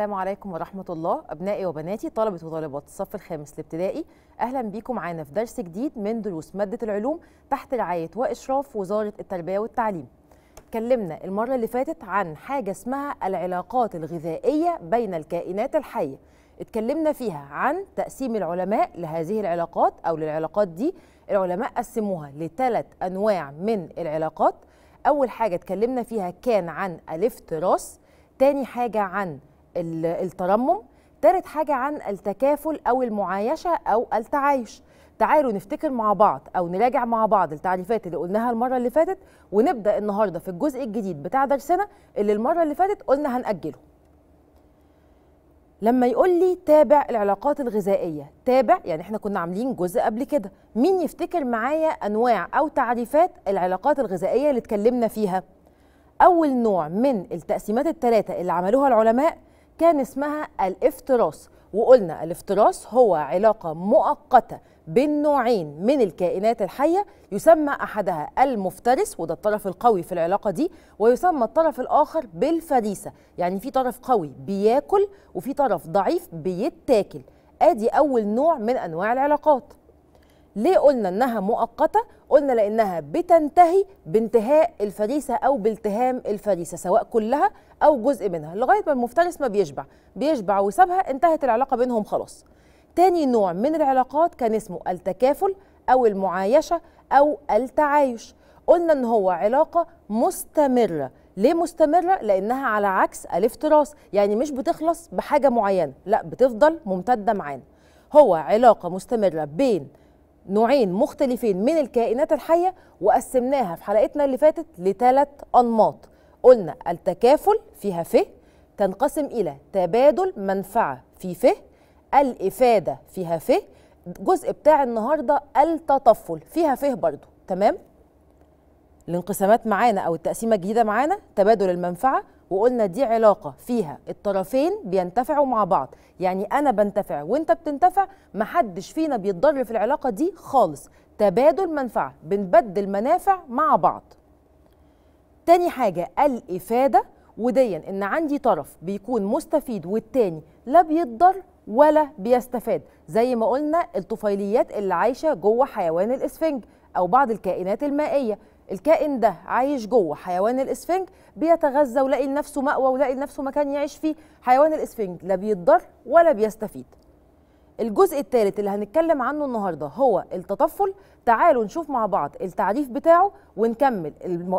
السلام عليكم ورحمة الله أبنائي وبناتي طلبة وطالبات الصف الخامس الابتدائي أهلا بيكم معانا في درس جديد من دروس مادة العلوم تحت رعاية وإشراف وزارة التربية والتعليم اتكلمنا المرة اللي فاتت عن حاجة اسمها العلاقات الغذائية بين الكائنات الحية اتكلمنا فيها عن تقسيم العلماء لهذه العلاقات أو للعلاقات دي العلماء قسموها لثلاث أنواع من العلاقات أول حاجة اتكلمنا فيها كان عن الافتراس تاني حاجة عن الترمم تالت حاجة عن التكافل أو المعايشة أو التعايش تعالوا نفتكر مع بعض أو نراجع مع بعض التعريفات اللي قلناها المرة اللي فاتت ونبدأ النهاردة في الجزء الجديد بتاع درسنا اللي المرة اللي فاتت قلنا هنأجله لما يقول لي تابع العلاقات الغذائية تابع يعني احنا كنا عاملين جزء قبل كده مين يفتكر معايا أنواع أو تعريفات العلاقات الغذائية اللي اتكلمنا فيها أول نوع من التقسيمات الثلاثة اللي عملوها العلماء كان اسمها الافتراس وقلنا الافتراس هو علاقة مؤقتة بين نوعين من الكائنات الحية يسمى أحدها المفترس وده الطرف القوي في العلاقة دي ويسمى الطرف الآخر بالفريسة يعني في طرف قوي بياكل وفي طرف ضعيف بيتاكل آدي أول نوع من أنواع العلاقات ليه قلنا انها مؤقته قلنا لانها بتنتهي بانتهاء الفريسه او بالتهام الفريسه سواء كلها او جزء منها لغايه ما المفترس ما بيشبع بيشبع وسابها انتهت العلاقه بينهم خلاص تاني نوع من العلاقات كان اسمه التكافل او المعايشه او التعايش قلنا ان هو علاقه مستمره ليه مستمرة؟ لأنها على عكس الافتراس يعني مش بتخلص بحاجة معينة لا بتفضل ممتدة معانا هو علاقة مستمرة بين نوعين مختلفين من الكائنات الحية وقسمناها في حلقتنا اللي فاتت لثلاث أنماط قلنا التكافل فيها فه تنقسم إلى تبادل منفعة في فه الإفادة فيها فه الجزء بتاع النهاردة التطفل فيها فه برضو تمام؟ الانقسامات معانا أو التقسيمة الجديدة معانا تبادل المنفعة وقلنا دي علاقه فيها الطرفين بينتفعوا مع بعض يعني انا بنتفع وانت بتنتفع محدش فينا بيتضر في العلاقه دي خالص تبادل منفعه بنبدل منافع مع بعض تاني حاجه الافاده وديا ان عندي طرف بيكون مستفيد والتاني لا بيتضر ولا بيستفاد زي ما قلنا الطفيليات اللي عايشه جوه حيوان الاسفنج او بعض الكائنات المائيه الكائن ده عايش جوه حيوان الاسفنج بيتغذى ولاقي لنفسه مأوى ولاقي لنفسه مكان يعيش فيه حيوان الاسفنج لا بيتضر ولا بيستفيد الجزء الثالث اللي هنتكلم عنه النهارده هو التطفل تعالوا نشوف مع بعض التعريف بتاعه ونكمل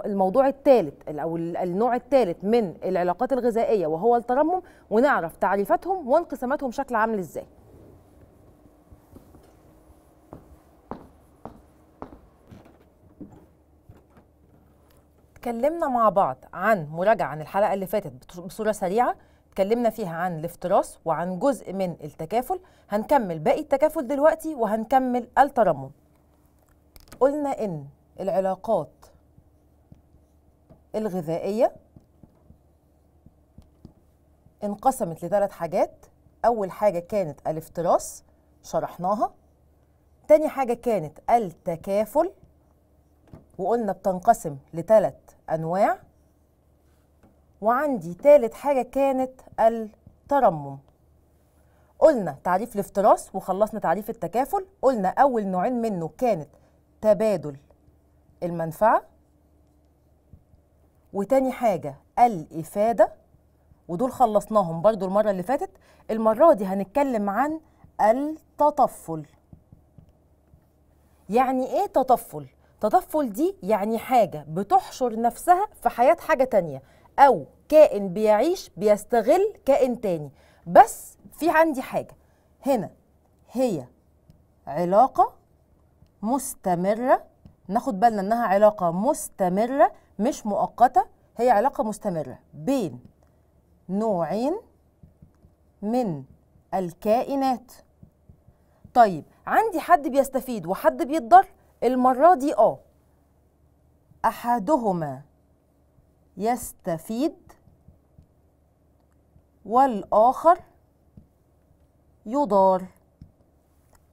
الموضوع الثالث او النوع الثالث من العلاقات الغذائيه وهو الترمم ونعرف تعريفاتهم وانقساماتهم شكل عامل ازاي اتكلمنا مع بعض عن مراجعه عن الحلقه اللي فاتت بصوره سريعه اتكلمنا فيها عن الافتراس وعن جزء من التكافل هنكمل باقي التكافل دلوقتي وهنكمل الترمم قلنا ان العلاقات الغذائيه انقسمت لثلاث حاجات اول حاجه كانت الافتراس شرحناها تاني حاجه كانت التكافل وقلنا بتنقسم لثلاث أنواع وعندي تالت حاجة كانت الترمم قلنا تعريف الافتراس وخلصنا تعريف التكافل قلنا أول نوعين منه كانت تبادل المنفعة وتاني حاجة الإفادة ودول خلصناهم برضو المرة اللي فاتت المرة دي هنتكلم عن التطفل يعني ايه تطفل؟ تطفل دي يعني حاجة بتحشر نفسها في حياة حاجة تانية أو كائن بيعيش بيستغل كائن تاني بس في عندي حاجة هنا هي علاقة مستمرة ناخد بالنا إنها علاقة مستمرة مش مؤقتة هي علاقة مستمرة بين نوعين من الكائنات طيب عندي حد بيستفيد وحد بيتضر المرة دي اه أحدهما يستفيد والآخر يضار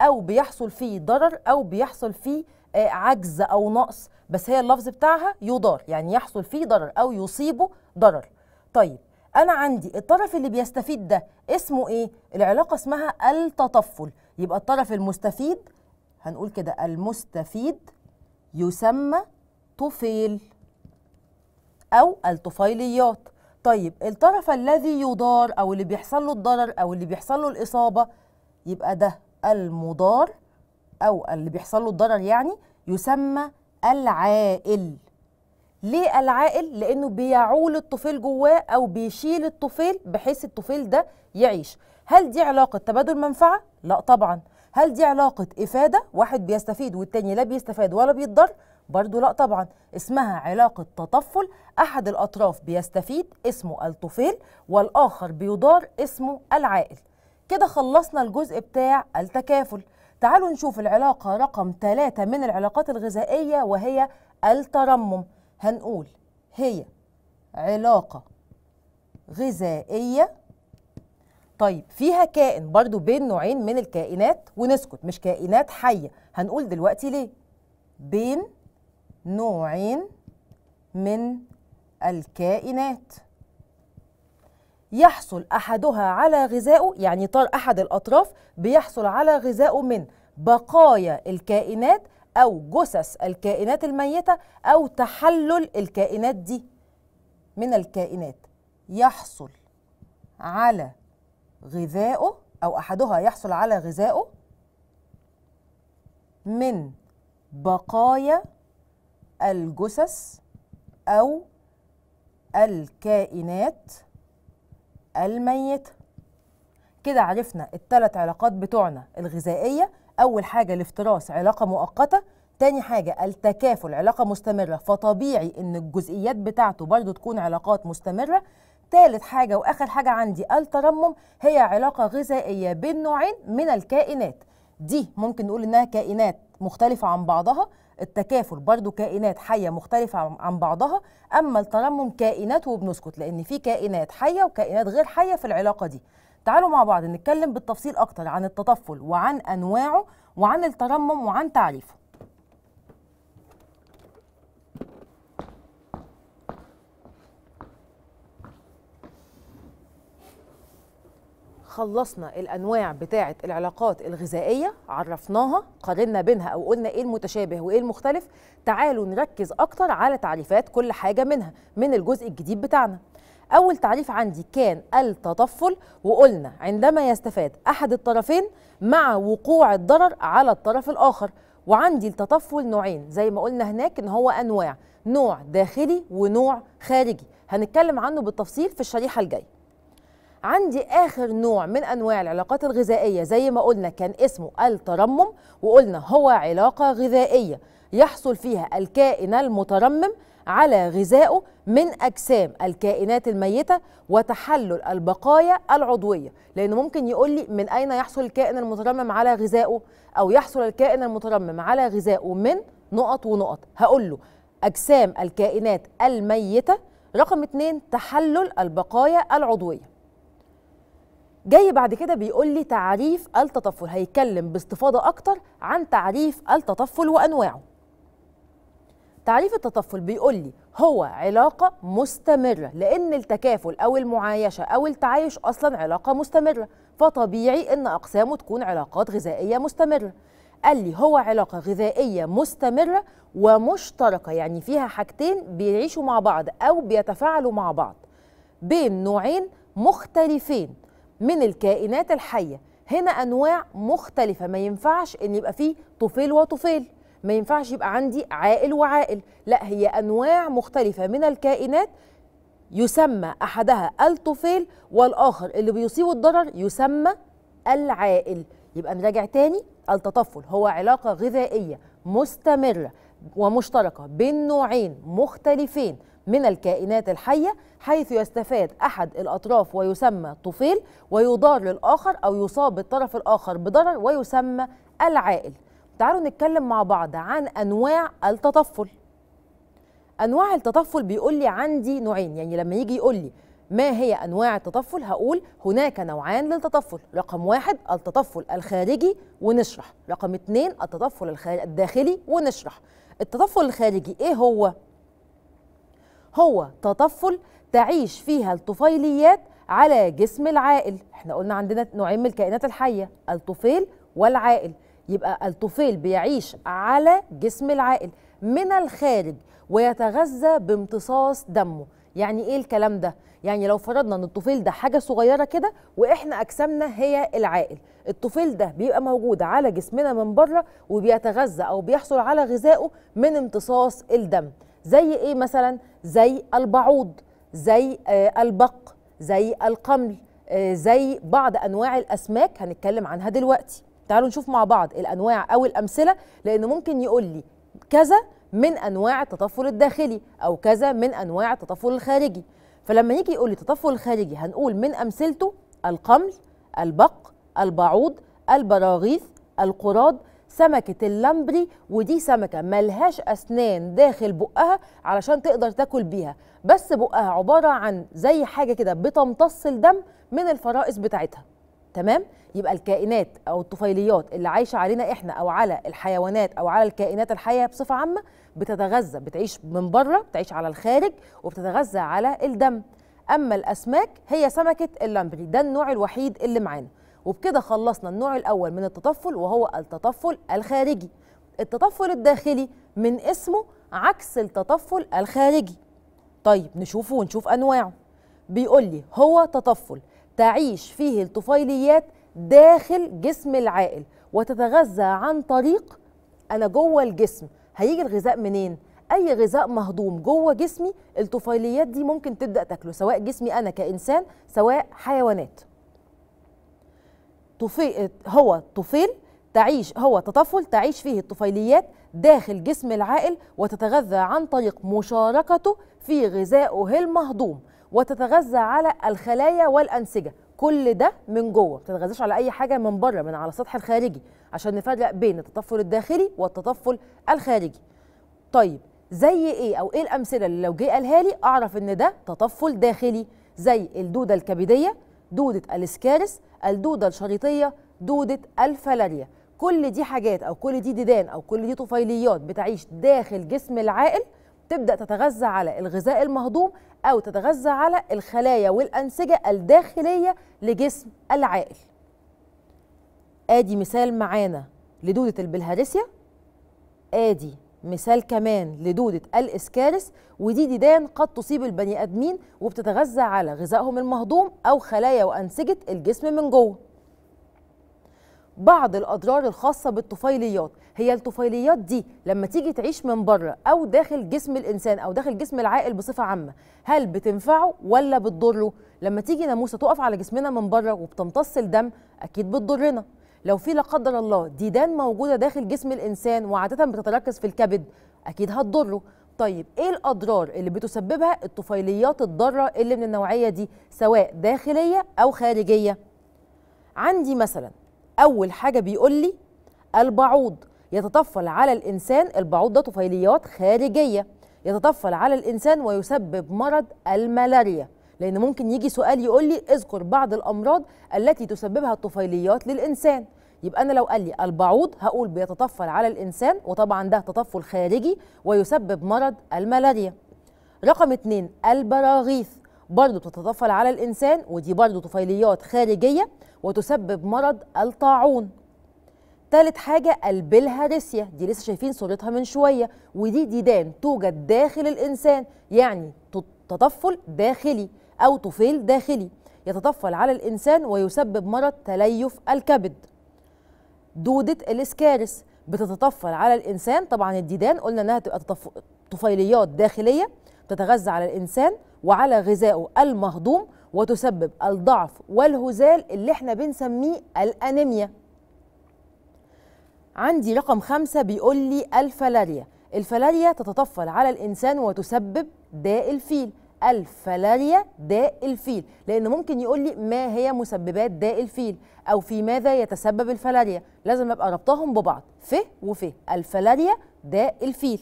أو بيحصل فيه ضرر أو بيحصل فيه آه، عجز أو نقص بس هي اللفظ بتاعها يضار يعني يحصل فيه ضرر أو يصيبه ضرر طيب أنا عندي الطرف اللي بيستفيد ده اسمه إيه؟ العلاقة اسمها التطفل يبقى الطرف المستفيد هنقول كده المستفيد يسمى طفيل أو الطفيليات طيب الطرف الذي يضار أو اللي بيحصل له الضرر أو اللي بيحصل له الإصابة يبقى ده المضار أو اللي بيحصل له الضرر يعني يسمى العائل ليه العائل؟ لأنه بيعول الطفيل جواه أو بيشيل الطفيل بحيث الطفيل ده يعيش هل دي علاقة تبادل منفعة؟ لا طبعا هل دي علاقه افاده واحد بيستفيد والتاني لا بيستفاد ولا بيتضر برضو لا طبعا اسمها علاقة تطفل أحد الأطراف بيستفيد اسمه الطفيل والآخر بيضار اسمه العائل كده خلصنا الجزء بتاع التكافل تعالوا نشوف العلاقة رقم ثلاثة من العلاقات الغذائية وهي الترمم هنقول هي علاقة غذائية طيب فيها كائن برضو بين نوعين من الكائنات ونسكت مش كائنات حية هنقول دلوقتي ليه بين نوعين من الكائنات يحصل أحدها على غذائه يعني طار أحد الأطراف بيحصل على غذائه من بقايا الكائنات أو جثث الكائنات الميتة أو تحلل الكائنات دي من الكائنات يحصل على غذاؤه أو أحدها يحصل على غذاؤه من بقايا الجثث أو الكائنات الميتة كده عرفنا التلات علاقات بتوعنا الغذائية أول حاجة الافتراس علاقة مؤقتة تاني حاجة التكافل علاقة مستمرة فطبيعي إن الجزئيات بتاعته برضو تكون علاقات مستمرة ثالث حاجه واخر حاجه عندي الترمم هي علاقه غذائيه بين نوعين من الكائنات دي ممكن نقول انها كائنات مختلفه عن بعضها التكافل برضو كائنات حيه مختلفه عن بعضها اما الترمم كائنات وبنسكت لان في كائنات حيه وكائنات غير حيه في العلاقه دي تعالوا مع بعض نتكلم بالتفصيل اكتر عن التطفل وعن انواعه وعن الترمم وعن تعريفه خلصنا الانواع بتاعه العلاقات الغذائيه عرفناها قارنا بينها او قلنا ايه المتشابه وايه المختلف تعالوا نركز اكتر على تعريفات كل حاجه منها من الجزء الجديد بتاعنا اول تعريف عندي كان التطفل وقلنا عندما يستفاد احد الطرفين مع وقوع الضرر على الطرف الاخر وعندي التطفل نوعين زي ما قلنا هناك ان هو انواع نوع داخلي ونوع خارجي هنتكلم عنه بالتفصيل في الشريحه الجايه عندي اخر نوع من انواع العلاقات الغذائيه زي ما قلنا كان اسمه الترمم وقلنا هو علاقه غذائيه يحصل فيها الكائن المترمم على غذائه من اجسام الكائنات الميته وتحلل البقايا العضويه لانه ممكن يقول لي من اين يحصل الكائن المترمم على غذائه او يحصل الكائن المترمم على غذائه من نقط ونقط هقول له اجسام الكائنات الميته رقم اتنين تحلل البقايا العضويه جاي بعد كده بيقول لي تعريف التطفل هيتكلم باستفاضه اكتر عن تعريف التطفل وانواعه تعريف التطفل بيقول لي هو علاقه مستمره لان التكافل او المعايشه او التعايش اصلا علاقه مستمره فطبيعي ان اقسامه تكون علاقات غذائيه مستمره قال لي هو علاقه غذائيه مستمره ومشتركه يعني فيها حاجتين بيعيشوا مع بعض او بيتفاعلوا مع بعض بين نوعين مختلفين من الكائنات الحيه هنا انواع مختلفه ما ينفعش ان يبقى فيه طفيل وطفيل ما ينفعش يبقى عندي عائل وعائل لا هي انواع مختلفه من الكائنات يسمى احدها الطفيل والاخر اللي بيصيبه الضرر يسمى العائل يبقى نراجع تاني التطفل هو علاقه غذائيه مستمره ومشتركه بين نوعين مختلفين من الكائنات الحية حيث يستفاد أحد الأطراف ويسمى طفيل ويضار للآخر أو يصاب الطرف الآخر بضرر ويسمى العائل تعالوا نتكلم مع بعض عن أنواع التطفل أنواع التطفل بيقول لي عندي نوعين يعني لما يجي يقول لي ما هي أنواع التطفل هقول هناك نوعان للتطفل رقم واحد التطفل الخارجي ونشرح رقم اتنين التطفل الداخلي ونشرح التطفل الخارجي إيه هو؟ هو تطفل تعيش فيها الطفيليات على جسم العائل احنا قلنا عندنا نوعين من الكائنات الحيه الطفيل والعائل يبقى الطفيل بيعيش على جسم العائل من الخارج ويتغذى بامتصاص دمه يعني ايه الكلام ده يعني لو فرضنا ان الطفيل ده حاجه صغيره كده واحنا اجسامنا هي العائل الطفيل ده بيبقى موجود على جسمنا من بره وبيتغذى او بيحصل على غذائه من امتصاص الدم زي ايه مثلا زي البعوض زي آه، البق زي القمل آه، زي بعض انواع الاسماك هنتكلم عنها دلوقتي تعالوا نشوف مع بعض الانواع او الامثله لان ممكن يقول لي كذا من انواع التطفل الداخلي او كذا من انواع التطفل الخارجي فلما يجي يقول لي تطفل الخارجي هنقول من امثلته القمل البق البعوض البراغيث القراد سمكه اللامبري ودي سمكه ملهاش اسنان داخل بقها علشان تقدر تاكل بيها بس بقها عباره عن زي حاجه كده بتمتص الدم من الفرائس بتاعتها تمام يبقى الكائنات او الطفيليات اللي عايشه علينا احنا او على الحيوانات او على الكائنات الحيه بصفه عامه بتتغذى بتعيش من بره بتعيش على الخارج وبتتغذى على الدم اما الاسماك هي سمكه اللامبري ده النوع الوحيد اللي معانا وبكده خلصنا النوع الأول من التطفل وهو التطفل الخارجي التطفل الداخلي من اسمه عكس التطفل الخارجي طيب نشوفه ونشوف أنواعه بيقول لي هو تطفل تعيش فيه الطفيليات داخل جسم العائل وتتغذى عن طريق أنا جوه الجسم هيجي الغذاء منين؟ اي غذاء مهضوم جوه جسمي الطفيليات دي ممكن تبدا تاكله سواء جسمي انا كانسان سواء حيوانات طفي هو طفيل تعيش هو تطفل تعيش فيه الطفيليات داخل جسم العائل وتتغذى عن طريق مشاركته في غذائه المهضوم وتتغذى على الخلايا والأنسجة كل ده من جوه ما على اي حاجه من بره من على السطح الخارجي عشان نفرق بين التطفل الداخلي والتطفل الخارجي طيب زي ايه او ايه الامثله اللي لو جه قالها لي اعرف ان ده تطفل داخلي زي الدوده الكبديه دوده الاسكارس الدوده الشريطيه دوده الفلاريا كل دي حاجات او كل دي ديدان او كل دي طفيليات بتعيش داخل جسم العائل تبدا تتغذى على الغذاء المهضوم او تتغذى على الخلايا والانسجه الداخليه لجسم العائل ادي مثال معانا لدوده البلهارسيا ادي مثال كمان لدودة الإسكارس ودي ديدان قد تصيب البني آدمين وبتتغذى على غذائهم المهضوم أو خلايا وأنسجة الجسم من جوه بعض الأضرار الخاصة بالطفيليات هي الطفيليات دي لما تيجي تعيش من بره أو داخل جسم الإنسان أو داخل جسم العائل بصفة عامة هل بتنفعه ولا بتضره؟ لما تيجي ناموسة تقف على جسمنا من بره وبتمتص الدم أكيد بتضرنا لو في لا قدر الله ديدان موجوده داخل جسم الانسان وعاده بتتركز في الكبد اكيد هتضره طيب ايه الاضرار اللي بتسببها الطفيليات الضاره اللي من النوعيه دي سواء داخليه او خارجيه عندي مثلا اول حاجه بيقول لي البعوض يتطفل على الانسان البعوض ده طفيليات خارجيه يتطفل على الانسان ويسبب مرض الملاريا لأن ممكن يجي سؤال يقول لي اذكر بعض الأمراض التي تسببها الطفيليات للإنسان يبقى انا لو قال لي البعوض هقول بيتطفل على الانسان وطبعا ده تطفل خارجي ويسبب مرض الملاريا رقم اتنين البراغيث برضه بتتطفل على الانسان ودي برضه طفيليات خارجيه وتسبب مرض الطاعون تالت حاجة البلهارسيا دي لسه شايفين صورتها من شوية ودي ديدان توجد داخل الإنسان يعني تطفل داخلي أو طفيل داخلي يتطفل على الإنسان ويسبب مرض تليف الكبد دودة الإسكارس بتتطفل على الإنسان طبعا الديدان قلنا إنها تبقى طفيليات داخلية تتغذى على الإنسان وعلى غذائه المهضوم وتسبب الضعف والهزال اللي احنا بنسميه الأنيميا عندي رقم خمسة بيقول لي الفلاريا الفلاريا تتطفل على الإنسان وتسبب داء الفيل الفلاريا داء الفيل لان ممكن يقول لي ما هي مسببات داء الفيل او في ماذا يتسبب الفلاريا لازم ابقى ربطهم ببعض ف وف الفلاريا داء الفيل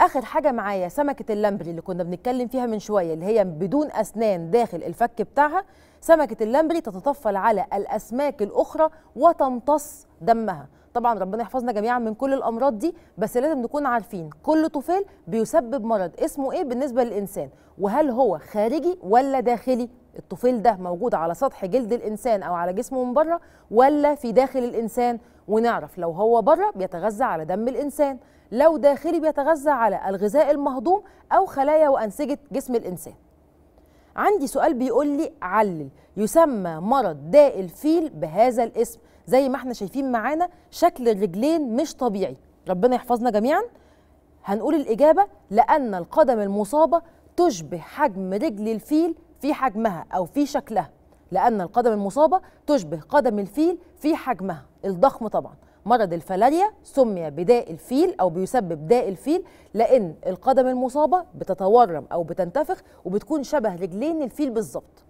اخر حاجه معايا سمكه اللمبري اللي كنا بنتكلم فيها من شويه اللي هي بدون اسنان داخل الفك بتاعها سمكه اللمبري تتطفل على الاسماك الاخرى وتمتص دمها طبعا ربنا يحفظنا جميعا من كل الامراض دي بس لازم نكون عارفين كل طفيل بيسبب مرض اسمه ايه بالنسبه للانسان وهل هو خارجي ولا داخلي الطفيل ده موجود على سطح جلد الانسان او على جسمه من بره ولا في داخل الانسان ونعرف لو هو بره بيتغذى على دم الانسان لو داخلي بيتغذى على الغذاء المهضوم او خلايا وانسجه جسم الانسان عندي سؤال بيقول لي علل يسمى مرض داء الفيل بهذا الاسم زي ما احنا شايفين معانا شكل الرجلين مش طبيعي ربنا يحفظنا جميعا هنقول الإجابة لأن القدم المصابة تشبه حجم رجل الفيل في حجمها أو في شكلها لأن القدم المصابة تشبه قدم الفيل في حجمها الضخم طبعا مرض الفلاريا سمي بداء الفيل أو بيسبب داء الفيل لأن القدم المصابة بتتورم أو بتنتفخ وبتكون شبه رجلين الفيل بالظبط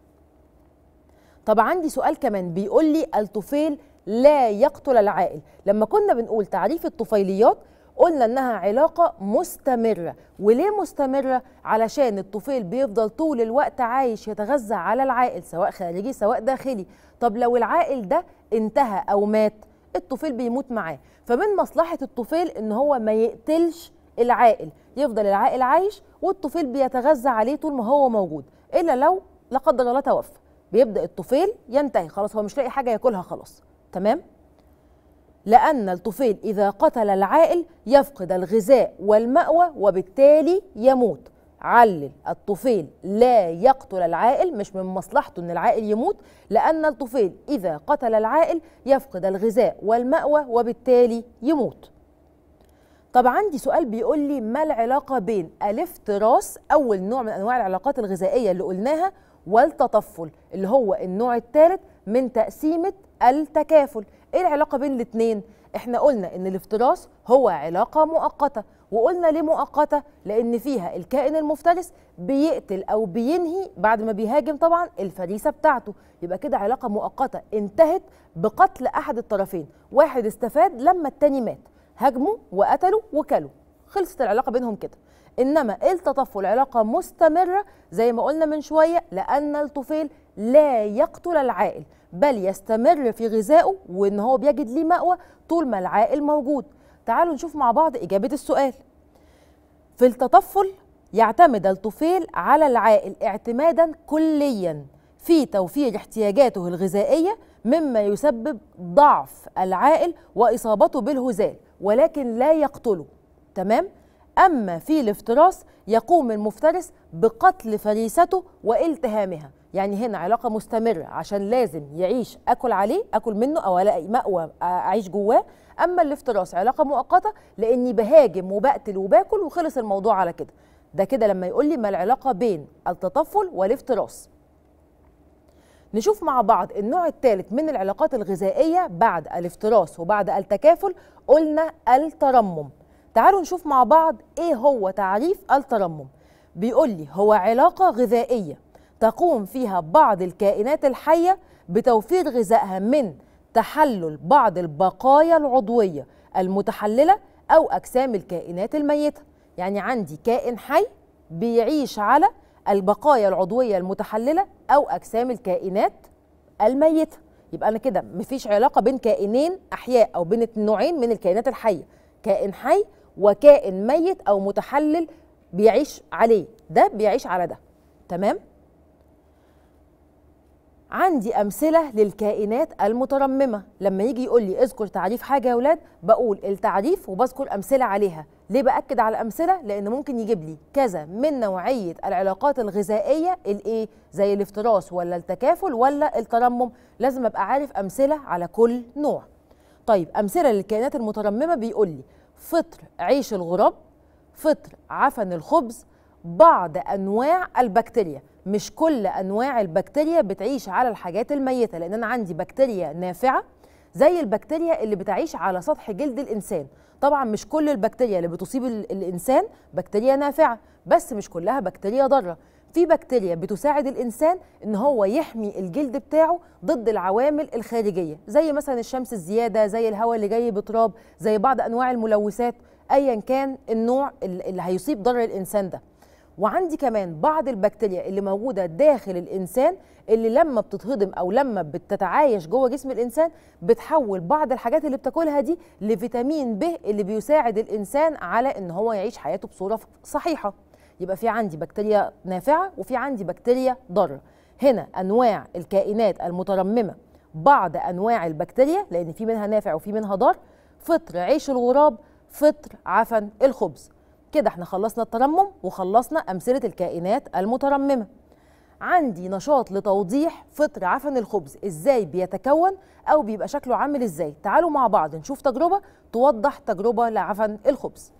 طب عندي سؤال كمان بيقول لي الطفيل لا يقتل العائل لما كنا بنقول تعريف الطفيليات قلنا انها علاقه مستمره وليه مستمره علشان الطفيل بيفضل طول الوقت عايش يتغذى على العائل سواء خارجي سواء داخلي طب لو العائل ده انتهى او مات الطفيل بيموت معاه فمن مصلحه الطفيل ان هو ما يقتلش العائل يفضل العائل عايش والطفيل بيتغذى عليه طول ما هو موجود الا لو لا قدر الله توفى بيبدا الطفيل ينتهي خلاص هو مش لاقي حاجه ياكلها خلاص تمام لأن الطفيل إذا قتل العائل يفقد الغذاء والمأوى وبالتالي يموت علل الطفيل لا يقتل العائل مش من مصلحته ان العائل يموت لان الطفيل اذا قتل العائل يفقد الغذاء والمأوى وبالتالي يموت طب عندي سؤال بيقول لي ما العلاقه بين الافتراس اول نوع من انواع العلاقات الغذائيه اللي قلناها والتطفل اللي هو النوع الثالث من تقسيمه التكافل ايه العلاقه بين الاثنين احنا قلنا ان الافتراس هو علاقه مؤقته وقلنا ليه مؤقته لان فيها الكائن المفترس بيقتل او بينهي بعد ما بيهاجم طبعا الفريسه بتاعته يبقى كده علاقه مؤقته انتهت بقتل احد الطرفين واحد استفاد لما التاني مات هاجمه وقتله وكلوا خلصت العلاقه بينهم كده انما التطفل علاقه مستمره زي ما قلنا من شويه لان الطفيل لا يقتل العائل بل يستمر في غذائه وان هو بيجد ليه مأوى طول ما العائل موجود تعالوا نشوف مع بعض إجابة السؤال في التطفل يعتمد الطفيل على العائل اعتمادا كليا في توفير احتياجاته الغذائية مما يسبب ضعف العائل وإصابته بالهزال ولكن لا يقتله تمام؟ أما في الافتراس يقوم المفترس بقتل فريسته والتهامها يعني هنا علاقه مستمره عشان لازم يعيش اكل عليه اكل منه او الاقي ماوى اعيش جواه اما الافتراس علاقه مؤقته لاني بهاجم وبقتل وباكل وخلص الموضوع على كده ده كده لما يقول لي ما العلاقه بين التطفل والافتراس نشوف مع بعض النوع الثالث من العلاقات الغذائيه بعد الافتراس وبعد التكافل قلنا الترمم تعالوا نشوف مع بعض ايه هو تعريف الترمم بيقول لي هو علاقه غذائيه تقوم فيها بعض الكائنات الحية بتوفير غذائها من تحلل بعض البقايا العضوية المتحللة أو أجسام الكائنات الميتة يعني عندي كائن حي بيعيش على البقايا العضوية المتحللة أو أجسام الكائنات الميتة يبقى أنا كده مفيش علاقة بين كائنين أحياء أو بين نوعين من الكائنات الحية كائن حي وكائن ميت أو متحلل بيعيش عليه ده بيعيش على ده تمام عندي امثله للكائنات المترممه لما يجي يقول لي اذكر تعريف حاجه يا ولاد بقول التعريف وبذكر امثله عليها ليه باكد على الامثله لان ممكن يجيب لي كذا من نوعيه العلاقات الغذائيه الايه زي الافتراس ولا التكافل ولا الترمم لازم ابقى عارف امثله على كل نوع طيب امثله للكائنات المترممه بيقول لي فطر عيش الغراب فطر عفن الخبز بعض انواع البكتيريا مش كل انواع البكتيريا بتعيش على الحاجات الميته لان انا عندي بكتيريا نافعه زي البكتيريا اللي بتعيش على سطح جلد الانسان طبعا مش كل البكتيريا اللي بتصيب الانسان بكتيريا نافعه بس مش كلها بكتيريا ضاره في بكتيريا بتساعد الانسان ان هو يحمي الجلد بتاعه ضد العوامل الخارجيه زي مثلا الشمس الزياده زي الهواء اللي جاي بتراب زي بعض انواع الملوثات ايا كان النوع اللي هيصيب ضرر الانسان ده وعندي كمان بعض البكتيريا اللي موجوده داخل الانسان اللي لما بتتهضم او لما بتتعايش جوه جسم الانسان بتحول بعض الحاجات اللي بتاكلها دي لفيتامين ب اللي بيساعد الانسان على ان هو يعيش حياته بصوره صحيحه يبقى في عندي بكتيريا نافعه وفي عندي بكتيريا ضاره هنا انواع الكائنات المترممه بعض انواع البكتيريا لان في منها نافع وفي منها ضار فطر عيش الغراب فطر عفن الخبز كده احنا خلصنا الترمم وخلصنا امثله الكائنات المترممه عندي نشاط لتوضيح فطر عفن الخبز ازاي بيتكون او بيبقى شكله عامل ازاي تعالوا مع بعض نشوف تجربه توضح تجربه لعفن الخبز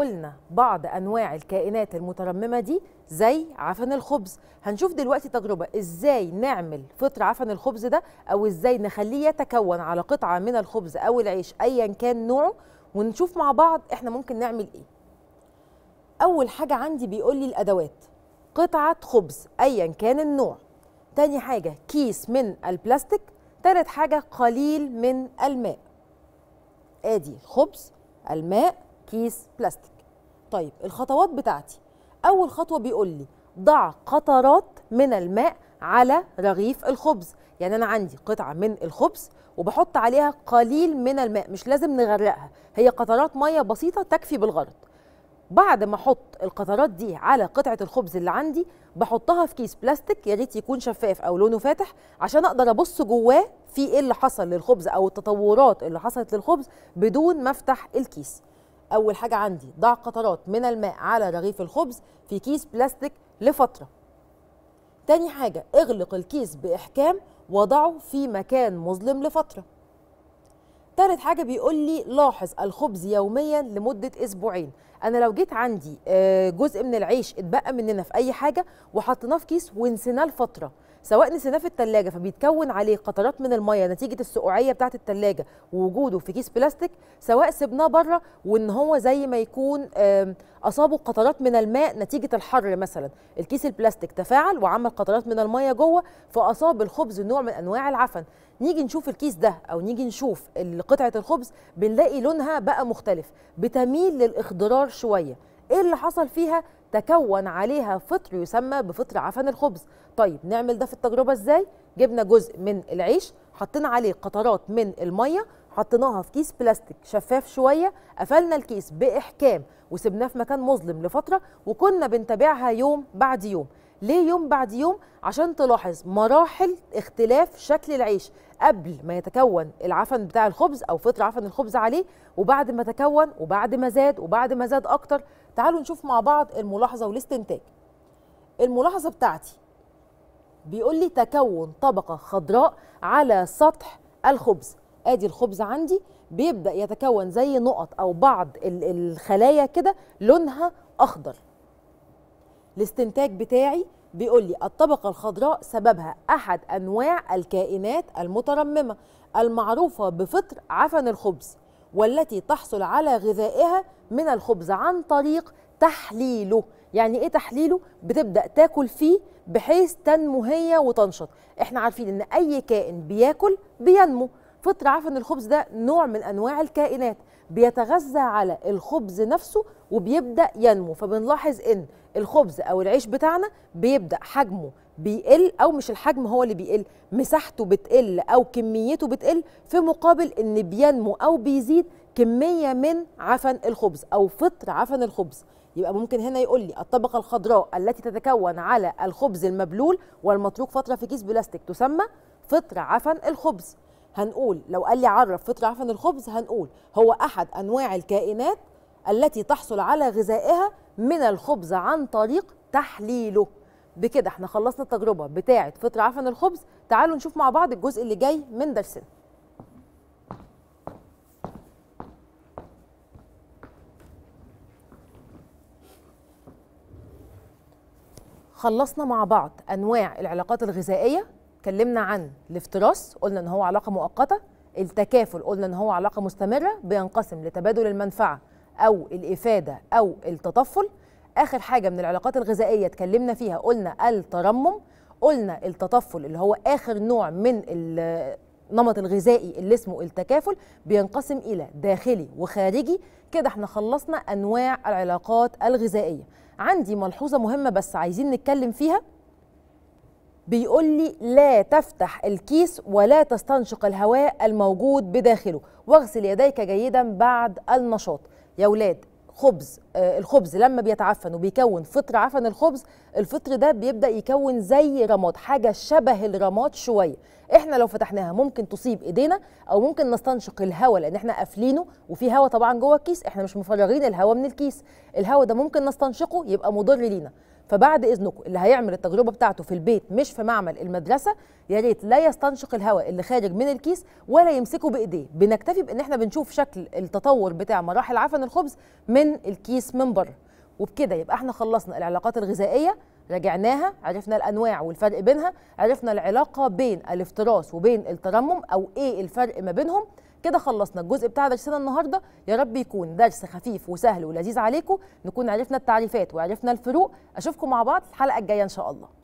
قلنا بعض انواع الكائنات المترممه دي زي عفن الخبز هنشوف دلوقتي تجربه ازاي نعمل فطر عفن الخبز ده او ازاي نخليه يتكون على قطعه من الخبز او العيش ايا كان نوعه ونشوف مع بعض احنا ممكن نعمل ايه اول حاجه عندي بيقول لي الادوات قطعه خبز ايا كان النوع تاني حاجه كيس من البلاستيك تالت حاجه قليل من الماء ادي الخبز الماء كيس بلاستيك طيب الخطوات بتاعتي اول خطوه بيقول لي ضع قطرات من الماء على رغيف الخبز يعني انا عندي قطعه من الخبز وبحط عليها قليل من الماء مش لازم نغرقها هي قطرات ميه بسيطه تكفي بالغرض بعد ما احط القطرات دي على قطعه الخبز اللي عندي بحطها في كيس بلاستيك يا ريت يكون شفاف او لونه فاتح عشان اقدر ابص جواه في ايه اللي حصل للخبز او التطورات اللي حصلت للخبز بدون ما افتح الكيس اول حاجه عندي ضع قطرات من الماء على رغيف الخبز في كيس بلاستيك لفتره تاني حاجه اغلق الكيس باحكام وضعه في مكان مظلم لفتره تالت حاجه بيقول لي لاحظ الخبز يوميا لمده اسبوعين انا لو جيت عندي آه، جزء من العيش اتبقى مننا في اي حاجه وحطيناه في كيس ونسيناه لفتره سواء نسيناه في التلاجة فبيتكون عليه قطرات من الميه نتيجه السقوعيه بتاعه التلاجة ووجوده في كيس بلاستيك سواء سبناه بره وان هو زي ما يكون اصابه قطرات من الماء نتيجه الحر مثلا الكيس البلاستيك تفاعل وعمل قطرات من الميه جوه فاصاب الخبز نوع من انواع العفن نيجي نشوف الكيس ده او نيجي نشوف قطعه الخبز بنلاقي لونها بقى مختلف بتميل للاخضرار شويه ايه اللي حصل فيها تكون عليها فطر يسمى بفطر عفن الخبز طيب نعمل ده في التجربه ازاي جبنا جزء من العيش حطينا عليه قطرات من الميه حطيناها في كيس بلاستيك شفاف شويه قفلنا الكيس باحكام وسبناه في مكان مظلم لفتره وكنا بنتابعها يوم بعد يوم ليه يوم بعد يوم عشان تلاحظ مراحل اختلاف شكل العيش قبل ما يتكون العفن بتاع الخبز او فطر عفن الخبز عليه وبعد ما تكون وبعد ما زاد وبعد ما زاد اكتر تعالوا نشوف مع بعض الملاحظه والاستنتاج الملاحظه بتاعتي بيقول لي تكون طبقه خضراء على سطح الخبز ادي الخبز عندي بيبدا يتكون زي نقط او بعض الخلايا كده لونها اخضر الاستنتاج بتاعي بيقول لي الطبقة الخضراء سببها أحد أنواع الكائنات المترممة المعروفة بفطر عفن الخبز والتي تحصل على غذائها من الخبز عن طريق تحليله يعني ايه تحليله بتبدا تاكل فيه بحيث تنمو هي وتنشط احنا عارفين ان اي كائن بياكل بينمو فطر عفن الخبز ده نوع من انواع الكائنات بيتغذى على الخبز نفسه وبيبدا ينمو فبنلاحظ ان الخبز او العيش بتاعنا بيبدا حجمه بيقل او مش الحجم هو اللي بيقل مساحته بتقل او كميته بتقل في مقابل ان بينمو او بيزيد كميه من عفن الخبز او فطر عفن الخبز يبقى ممكن هنا يقول لي الطبقه الخضراء التي تتكون على الخبز المبلول والمتروك فتره في كيس بلاستيك تسمى فطر عفن الخبز هنقول لو قال لي عرف فطر عفن الخبز هنقول هو احد انواع الكائنات التي تحصل على غذائها من الخبز عن طريق تحليله بكده احنا خلصنا التجربه بتاعه فطر عفن الخبز تعالوا نشوف مع بعض الجزء اللي جاي من درسنا خلصنا مع بعض انواع العلاقات الغذائيه اتكلمنا عن الافتراس قلنا ان هو علاقه مؤقته التكافل قلنا ان هو علاقه مستمره بينقسم لتبادل المنفعه او الافاده او التطفل اخر حاجه من العلاقات الغذائيه اتكلمنا فيها قلنا الترمم قلنا التطفل اللي هو اخر نوع من النمط الغذائي اللي اسمه التكافل بينقسم الى داخلي وخارجي كده احنا خلصنا انواع العلاقات الغذائيه عندي ملحوظه مهمه بس عايزين نتكلم فيها بيقول لي لا تفتح الكيس ولا تستنشق الهواء الموجود بداخله واغسل يديك جيدا بعد النشاط يا ولاد خبز آه الخبز لما بيتعفن وبيكون فطر عفن الخبز الفطر ده بيبدا يكون زي رماد حاجه شبه الرماد شويه احنا لو فتحناها ممكن تصيب ايدينا او ممكن نستنشق الهواء لان احنا قافلينه وفي هواء طبعا جوه الكيس احنا مش مفرغين الهواء من الكيس الهواء ده ممكن نستنشقه يبقى مضر لينا فبعد اذنكم اللي هيعمل التجربه بتاعته في البيت مش في معمل المدرسه يا ريت لا يستنشق الهواء اللي خارج من الكيس ولا يمسكه بايديه بنكتفي بان احنا بنشوف شكل التطور بتاع مراحل عفن الخبز من الكيس من بره وبكده يبقى احنا خلصنا العلاقات الغذائيه رجعناها عرفنا الانواع والفرق بينها عرفنا العلاقه بين الافتراس وبين الترمم او ايه الفرق ما بينهم كده خلصنا الجزء بتاع درسنا النهارده يا رب يكون درس خفيف وسهل ولذيذ عليكم نكون عرفنا التعريفات وعرفنا الفروق اشوفكم مع بعض الحلقه الجايه ان شاء الله